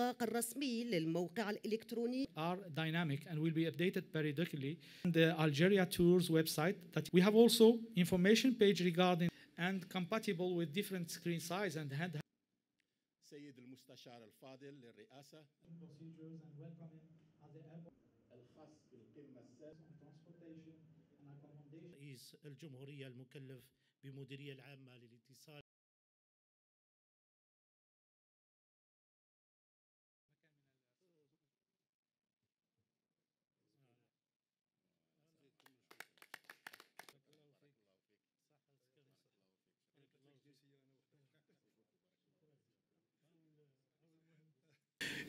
الإطلاق الرسمي للموقع الإلكتروني are dynamic and will be updated periodically on the Algeria Tours website that we have also information page regarding and compatible with different screen size and hand. سيد المستشار الفاضل للرئاسة الخاص الجمهورية المكلف بمديرية العامة للاتصال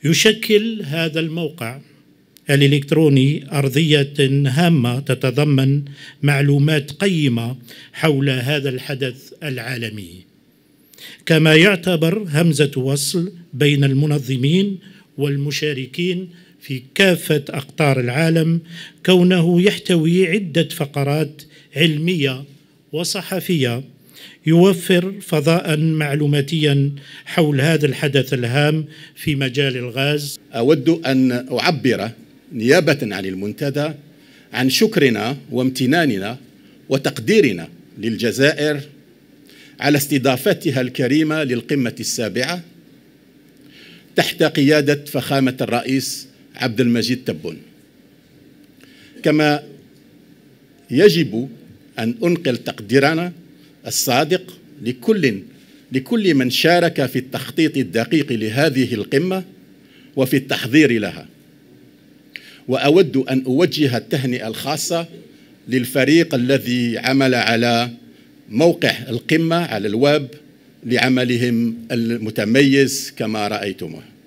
يشكل هذا الموقع الإلكتروني أرضية هامة تتضمن معلومات قيمة حول هذا الحدث العالمي كما يعتبر همزة وصل بين المنظمين والمشاركين في كافة أقطار العالم كونه يحتوي عدة فقرات علمية وصحفية يوفر فضاء معلوماتيا حول هذا الحدث الهام في مجال الغاز أود أن أعبر نيابة عن المنتدى عن شكرنا وامتناننا وتقديرنا للجزائر على استضافتها الكريمة للقمة السابعة تحت قيادة فخامة الرئيس عبد المجيد تبون كما يجب أن أنقل تقديرنا الصادق لكل لكل من شارك في التخطيط الدقيق لهذه القمة وفي التحضير لها وأود أن أوجه التهنئة الخاصة للفريق الذي عمل على موقع القمة على الويب لعملهم المتميز كما رأيتموه